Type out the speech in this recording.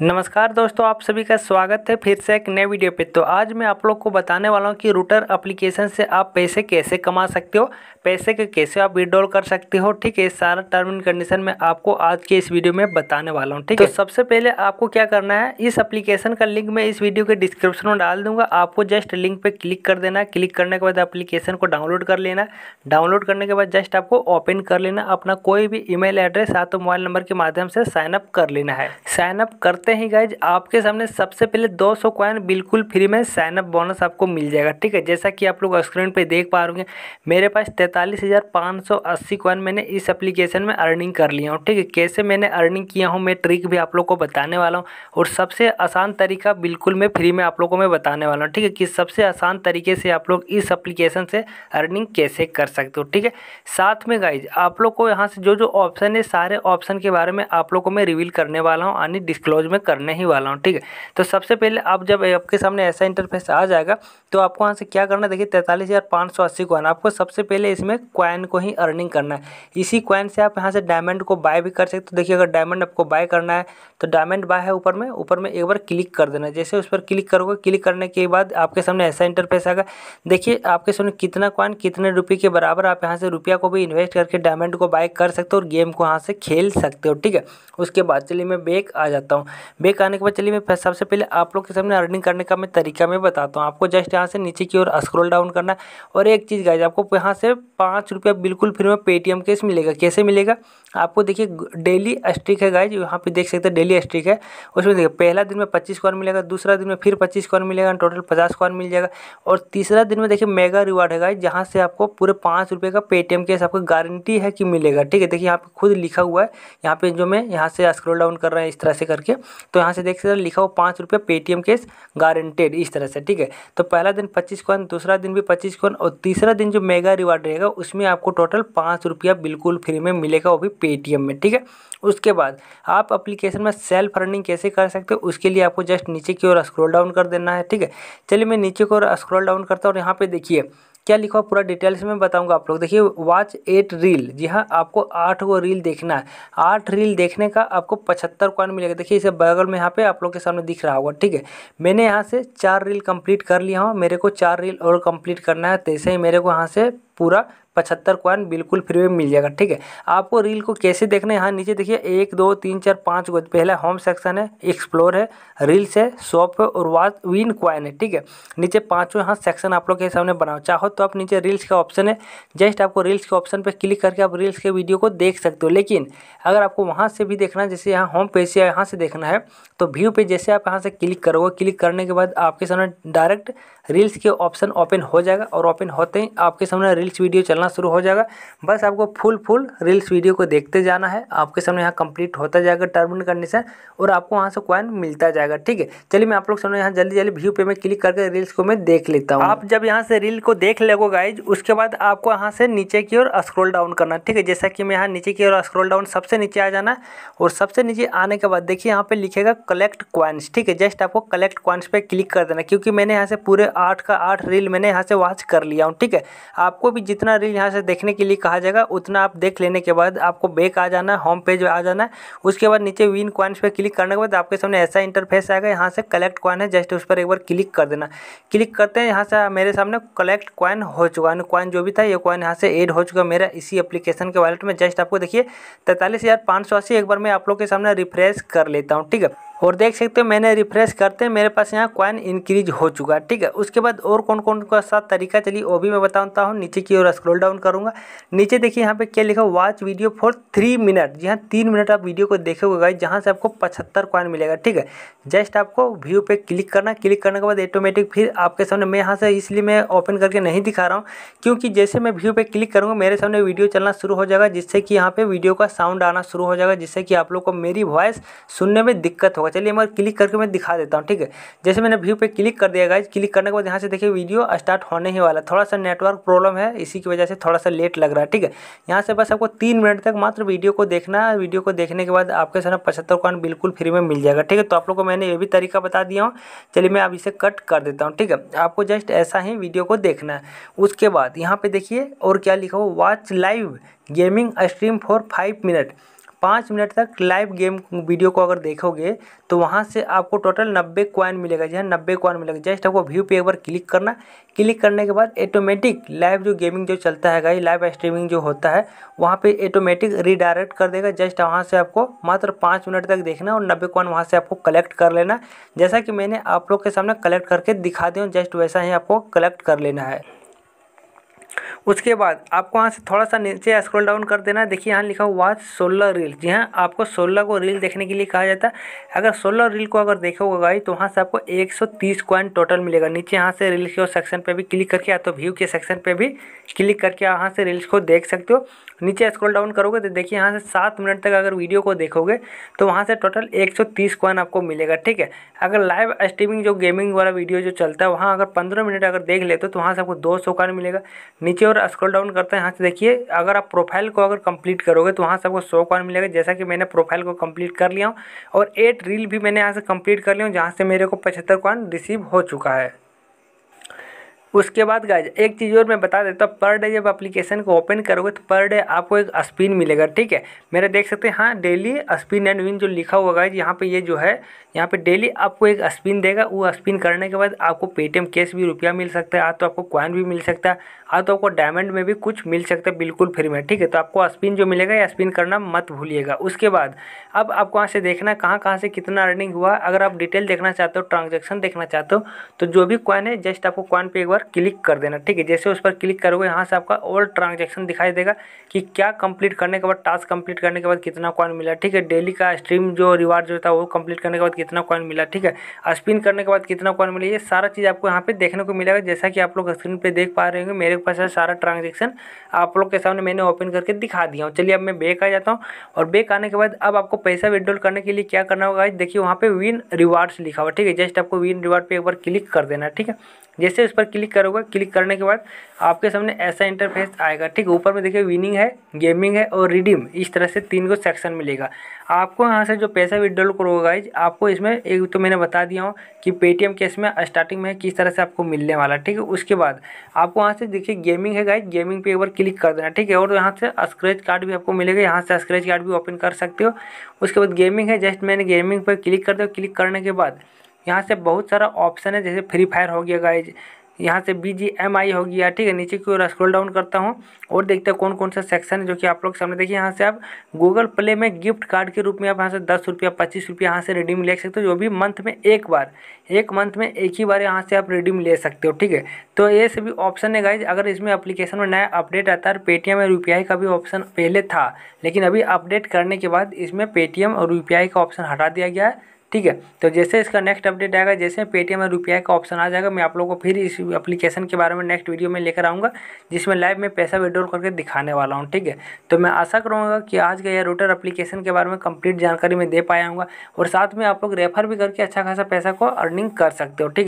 नमस्कार दोस्तों आप सभी का स्वागत है फिर से एक नए वीडियो पे तो आज मैं आप लोग को बताने वाला हूँ कि रूटर एप्लीकेशन से आप पैसे कैसे कमा सकते हो पैसे के कैसे आप विड्रॉल कर सकते हो ठीक है सारा टर्म एंड कंडीशन मैं आपको आज के इस वीडियो में बताने वाला हूँ ठीक तो है तो सबसे पहले आपको क्या करना है इस अप्लीकेशन का लिंक मैं इस वीडियो के डिस्क्रिप्शन में डाल दूंगा आपको जस्ट लिंक पर क्लिक कर देना क्लिक करने के बाद अप्लीकेशन को डाउनलोड कर लेना डाउनलोड करने के बाद जस्ट आपको ओपन कर लेना अपना कोई भी ईमेल एड्रेस या तो मोबाइल नंबर के माध्यम से साइनअप कर लेना है साइनअप कर सकते हैं गाइज आपके सामने सबसे पहले 200 सौ कॉइन बिल्कुल फ्री में साइनअप बोनस आपको मिल जाएगा ठीक है जैसा कि आप लोग स्क्रीन पे देख पा रहे मेरे पास तैंतालीस हज़ार पाँच सौ अस्सी कॉइन मैंने इस एप्लीकेशन में अर्निंग कर लिया हूँ ठीक है कैसे मैंने अर्निंग किया हूँ मैं ट्रिक भी आप लोग को बताने वाला हूँ और सबसे आसान तरीका बिल्कुल मैं फ्री में आप लोग को मैं बताने वाला हूँ ठीक है कि सबसे आसान तरीके से आप लोग इस अप्लीकेशन से अर्निंग कैसे कर सकते हो ठीक है साथ में गाइज आप लोग को यहाँ से जो जो ऑप्शन है सारे ऑप्शन के बारे में आप लोग को मैं रिवील करने वाला हूँ यानी डिस्क्लोज में मैं करने ही वाला हूँ ठीक है तो सबसे पहले आप जब आपके सामने ऐसा इंटरफेस आ जाएगा तो आपको यहाँ से क्या करना है देखिए तैंतालीस हज़ार पाँच सौ अस्सी कॉइन आपको सबसे पहले इसमें कॉइन को ही अर्निंग करना है इसी कॉइन से आप यहाँ से डायमंड को बाय भी कर सकते हो देखिए अगर डायमंड आपको बाय करना है तो डायमंड बाय है ऊपर में ऊपर में एक बार क्लिक कर देना जैसे उस पर क्लिक करोगे क्लिक करने के बाद आपके सामने ऐसा इंटरफेस आएगा देखिए आपके सामने कितना कॉइन कितने रुपये के बराबर आप यहाँ से रुपया को भी इन्वेस्ट करके डायमंड को बाय कर सकते हो और गेम को यहाँ से खेल सकते हो ठीक है उसके बाद चलिए मैं बैक आ जाता हूँ बेक आने के बाद चलिए मैं सबसे पहले आप लोग के सामने अर्निंग करने का मैं तरीका मैं बताता हूँ आपको जस्ट यहाँ से नीचे की ओर स्क्रॉल डाउन करना है और एक चीज़ गाइज आपको यहाँ से पाँच रुपया बिल्कुल फ्री में पेटीएम केस मिलेगा कैसे मिलेगा आपको देखिए डेली स्ट्रिक है गाइज यहाँ पे देख सकते हैं डेली स्ट्रिक है उसमें देखिए पहला दिन में पच्चीस कॉइन मिलेगा दूसरा दिन में फिर पच्चीस कॉर्न मिलेगा टोटल पचास कॉर्न मिल जाएगा और तीसरा दिन में देखिए मेगा रिवार्ड है गाइज जहाँ से आपको पूरे पाँच रुपये का पेटीएम केस आपको गारंटी है कि मिलेगा ठीक है देखिए यहाँ पे खुद लिखा हुआ है यहाँ पे जो मैं यहाँ से स्क्रॉल डाउन कर रहे हैं इस तरह से करके तो यहाँ से देख सकते लिखा हो पाँच रुपये पेटीएम केस गारंटेड इस तरह से ठीक है तो पहला दिन पच्चीस कॉइन दूसरा दिन भी पच्चीस कॉइन और तीसरा दिन जो मेगा रिवार्ड रहेगा उसमें आपको टोटल पाँच रुपया बिल्कुल फ्री में मिलेगा वो भी पेटीएम में ठीक है उसके बाद आप अप्लीकेशन में सेल्फ रनिंग कैसे कर सकते हो उसके लिए आपको जस्ट नीचे की ओर स्क्रोल डाउन कर देना है ठीक है चलिए मैं नीचे की ओर स्क्रोल डाउन करता हूँ और यहाँ पर देखिए क्या लिखा हुआ पूरा डिटेल्स में बताऊंगा आप लोग देखिए वॉच एट रील जी हाँ आपको आठ गो रील देखना है आठ रील देखने का आपको पचहत्तर कॉइन मिलेगा देखिए इसे बगल में यहाँ पे आप लोग के सामने दिख रहा होगा ठीक है मैंने यहाँ से चार रील कंप्लीट कर लिया हूँ मेरे को चार रील और कंप्लीट करना है तैसे तो ही मेरे को यहाँ से पूरा पचहत्तर कॉइन बिल्कुल फ्री में मिल जाएगा ठीक है आपको रील को कैसे देखना है यहाँ नीचे देखिए एक दो तीन चार पाँच गो पहला होम सेक्शन है एक्सप्लोर है रील्स है शॉप है और वाच विन कॉइन है ठीक है नीचे पाँचों यहाँ सेक्शन आप लोग के सामने बनाओ चाहो तो आप नीचे रील्स का ऑप्शन है जस्ट आपको रील्स के ऑप्शन पर क्लिक करके आप रील्स के वीडियो को देख सकते हो लेकिन अगर आपको वहाँ से भी देखना है जैसे यहाँ होम पेज से यहाँ से देखना है तो व्यू पे जैसे आप यहाँ से क्लिक करोगे क्लिक करने के बाद आपके सामने डायरेक्ट रील्स के ऑप्शन ओपन हो जाएगा और ओपन होते ही आपके सामने रील्स वीडियो चलना शुरू हो जाएगा बस आपको फुल फुल रील्स वीडियो को देखते जाना है आपके सामने यहाँ कंप्लीट होता जाएगा टर्म एंड कंडीशन और आपको वहाँ से क्वाइन मिलता जाएगा ठीक है चलिए मैं आप लोग सामने यहाँ जल्दी जल्दी व्यू पे में क्लिक करके रील्स को मैं देख लेता हूँ आप जब यहाँ से रील को देख लेगो गाइज उसके बाद आपको यहाँ से नीचे की ओर स्क्रोल डाउन करना ठीक है जैसा कि मैं यहाँ नीचे की ओर स्क्रोल डाउन सबसे नीचे आ जाना और सबसे नीचे आने के बाद देखिए यहाँ पर लिखेगा कलेक्ट क्वाइंस ठीक है जस्ट आपको कलेक्ट क्वाइंस पर क्लिक कर देना क्योंकि मैंने यहाँ से पूरे आठ का आठ रील मैंने यहाँ से वॉच कर लिया हूँ ठीक है आपको भी जितना रील यहाँ से देखने के लिए कहा जाएगा उतना आप देख लेने के बाद आपको बैक आ जाना होम पेज आ जाना है उसके बाद नीचे विन कॉइन्स पर क्लिक करने के बाद आपके सामने ऐसा इंटरफेस आएगा यहाँ से कलेक्ट कॉइन है जस्ट उस पर एक बार क्लिक कर देना क्लिक करते हैं यहाँ से मेरे सामने कलेक्ट कॉइन हो चुका है कॉइन जो भी था ये कॉइन यहाँ से एड हो चुका मेरा इसी एप्लीकेशन के वॉलेट में जस्ट आपको देखिए तैंतालीस हज़ार पाँच सौ अस्सी एक बार मैं आप लोग के सामने रिफ्रेश कर लेता हूँ ठीक है और देख सकते हो मैंने रिफ्रेश करते हैं मेरे पास यहाँ क्वाइन इंक्रीज हो चुका ठीक है उसके बाद और कौन कौन का साथ तरीका चली वो भी मैं बताता हूँ नीचे की ओर स्क्रॉल डाउन करूँगा नीचे देखिए यहाँ पे क्या लिखा watch video for three minute जी हाँ तीन मिनट आप वीडियो को देखोगे गाइज जहाँ से आपको पचहत्तर कॉइन मिलेगा ठीक है जस्ट आपको व्यू पे क्लिक करना क्लिक करने के बाद ऑटोमेटिक फिर आपके सामने मैं यहाँ से इसलिए मैं ओपन करके नहीं दिखा रहा हूँ क्योंकि जैसे मैं व्यू पे क्लिक करूँगा मेरे सामने वीडियो चलना शुरू हो जाएगा जिससे कि यहाँ पर वीडियो का साउंड आना शुरू हो जाएगा जिससे कि आप लोग को मेरी वॉइस सुनने में दिक्कत होगा होगा चलिए मैं क्लिक करके मैं दिखा देता हूँ ठीक है जैसे मैंने व्यू पे क्लिक कर दिया गाइज क्लिक करने के बाद यहाँ से देखिए वीडियो स्टार्ट होने ही वाला थोड़ा सा नेटवर्क प्रॉब्लम है इसी की वजह से थोड़ा सा लेट लग रहा है ठीक है यहाँ से बस आपको तीन मिनट तक मात्र वीडियो को देखना है वीडियो को देखने के बाद आपके सर पचहत्तर कॉन बिल्कुल फ्री में मिल जाएगा ठीक है तो आप लोग को मैंने ये भी तरीका बता दिया हूँ चलिए मैं अब इसे कट कर देता हूँ ठीक है आपको जस्ट ऐसा ही वीडियो को देखना है उसके बाद यहाँ पर देखिए और क्या लिखा हो watch live gaming stream for five minute पाँच मिनट तक लाइव गेम वीडियो को अगर देखोगे तो वहाँ से आपको टोटल नब्बे कॉइन मिलेगा जी हाँ नब्बे कॉइन मिलेगा जस्ट आपको व्यू पे एक बार क्लिक करना क्लिक करने के बाद ऑटोमेटिक लाइव जो गेमिंग जो चलता है गाई लाइव स्ट्रीमिंग जो होता है वहाँ पे ऑटोमेटिक रिडायरेक्ट कर देगा जस्ट वहाँ से आपको मात्र पाँच मिनट तक देखना और नब्बे कॉइन वहाँ से आपको कलेक्ट कर लेना जैसा कि मैंने आप लोग के सामने कलेक्ट करके दिखा दिया जस्ट वैसा ही आपको कलेक्ट कर लेना है उसके बाद आपको यहाँ से थोड़ा सा नीचे स्क्रॉल डाउन कर देना है देखिए यहाँ लिखा हुआ सोलर रील जी हाँ आपको सोलर को रील देखने के लिए कहा जाता है अगर सोलर रील को अगर देखोगे गाइस तो वहाँ से आपको एक सौ तीस टोटल मिलेगा नीचे यहाँ से रील्स के सेक्शन पर भी क्लिक करके या तो व्यू के सेक्शन पर भी क्लिक करके यहाँ से रील्स को देख सकते हो नीचे स्क्रॉल डाउन करोगे तो देखिए यहाँ से सात मिनट तक अगर वीडियो को देखोगे तो वहाँ से टोटल एक सौ तीस कॉइन आपको मिलेगा ठीक है अगर लाइव स्ट्रीमिंग जो गेमिंग वाला वीडियो जो चलता है वहाँ अगर पंद्रह मिनट अगर देख लेते हो तो वहाँ से आपको दो सौ कॉइन मिलेगा नीचे नीचे और स्क्रॉल डाउन करते हैं यहाँ से देखिए अगर आप प्रोफाइल को अगर कंप्लीट करोगे तो वहाँ से आपको सौ कॉइन मिलेगा जैसा कि मैंने प्रोफाइल को कंप्लीट कर लिया हूँ और एट रील भी मैंने यहाँ से कंप्लीट कर लिया हूँ जहाँ से मेरे को पचहत्तर कॉइन रिसीव हो चुका है उसके बाद गाइज एक चीज़ और मैं बता देता हूँ पर डे जब एप्लीकेशन को ओपन करोगे तो पर डे आपको एक स्पिन मिलेगा ठीक है मेरा देख सकते हैं हाँ डेली स्पिन एंड विन जो लिखा हुआ गाइज यहाँ पे ये जो है यहाँ पे डेली आपको एक स्पिन देगा वो स्पिन करने के बाद आपको पेटीएम कैश भी रुपया मिल सकता है आ तो आपको कॉइन भी मिल सकता है आ तो आपको डायमंड में भी कुछ मिल सकता है बिल्कुल फ्री में ठीक है तो आपको स्पिन जो मिलेगा या स्पिन करना मत भूलिएगा उसके बाद अब आपको वहाँ से देखना कहाँ कहाँ से कितना अर्निंग हुआ अगर आप डिटेल देखना चाहते हो ट्रांजेक्शन देखना चाहते हो तो जो भी कॉइन है जस्ट आपको कॉइन पे एक बार क्लिक कर देना ठीक है जैसे उस पर क्लिक करोगे यहाँ से आपका ऑल ट्रांजेक्शन दिखाई देगा कि क्या कंप्लीट करने के बाद टास्क कंप्लीट करने के बाद कितना कॉइन मिला ठीक है डेली का स्ट्रीम जो रिवार्ड जो था वो कंप्लीट करने के बाद कितना कॉइन मिला ठीक है स्पिन करने के बाद कितना कॉइन मिला ये सारा चीज़ आपको यहाँ पे देखने को मिलेगा जैसा कि आप लोग स्क्रीन पर देख पा रहे होंगे मेरे पास सारा ट्रांजेक्शन आप लोग के सामने मैंने ओपन करके दिखा दिया हूँ चलिए अब मैं बेक आ जाता हूँ और बेक आने के बाद अब आपको पैसा विड्रॉल करने के लिए क्या करना होगा देखिए वहाँ पर विन रिवार्ड्स लिखा हुआ ठीक है जस्ट आपको विन रिवार्ड पर एक बार क्लिक कर देना ठीक है जैसे उस पर क्लिक करोगे क्लिक करने के बाद आपके सामने ऐसा इंटरफेस आएगा ठीक ऊपर में देखिए विनिंग है गेमिंग है और रिडीम इस तरह से तीन को सेक्शन मिलेगा आपको यहाँ से जो पैसा विड्रॉल करोगे गाइज आपको इसमें एक तो मैंने बता दिया हूँ कि पेटीएम के इसमें स्टार्टिंग में किस तरह से आपको मिलने वाला ठीक है उसके बाद आपको वहाँ से देखिए गेमिंग है गाइज गेमिंग पे एक बार क्लिक कर देना ठीक है और यहाँ से स्क्रेच कार्ड भी आपको मिलेगा यहाँ से स्क्रेच कार्ड भी ओपन कर सकते हो उसके बाद गेमिंग है जस्ट मैंने गेमिंग पर क्लिक कर दिया क्लिक करने के बाद यहाँ से बहुत सारा ऑप्शन है जैसे फ्री फायर हो गया गाइज यहाँ से बी जी एम आई हो गया ठीक है नीचे की ओर स्क्रॉल डाउन करता हूँ और देखते हैं कौन कौन सा सेक्शन है जो कि आप लोग सामने देखिए यहाँ से आप गूगल प्ले में गिफ्ट कार्ड के रूप में आप यहाँ से दस रुपया पच्चीस रुपया यहाँ से रिडीम ले सकते हो जो भी मंथ में एक बार एक मंथ में एक ही बार यहाँ से आप रिडीम ले सकते हो ठीक है तो ये सभी ऑप्शन है गाइज अगर इसमें अप्लीकेशन में नया अपडेट आता है पेटीएम और यू का भी ऑप्शन पहले था लेकिन अभी अपडेट करने के बाद इसमें पेटीएम और यू का ऑप्शन हटा दिया गया है ठीक है तो जैसे इसका नेक्स्ट अपडेट आएगा जैसे पेटीएम और रुपया का ऑप्शन आ जाएगा मैं आप लोगों को फिर इस एप्लीकेशन के बारे में नेक्स्ट वीडियो में लेकर आऊँगा जिसमें लाइव में पैसा विड्रॉल करके दिखाने वाला हूँ ठीक है तो मैं आशा करूँगा कि आज का यह रोटर अप्लीकेशन के बारे में कंप्लीट जानकारी मैं दे पाया हूँ और साथ में आप लोग रेफर भी करके अच्छा खासा पैसा को अर्निंग कर सकते हो ठीक है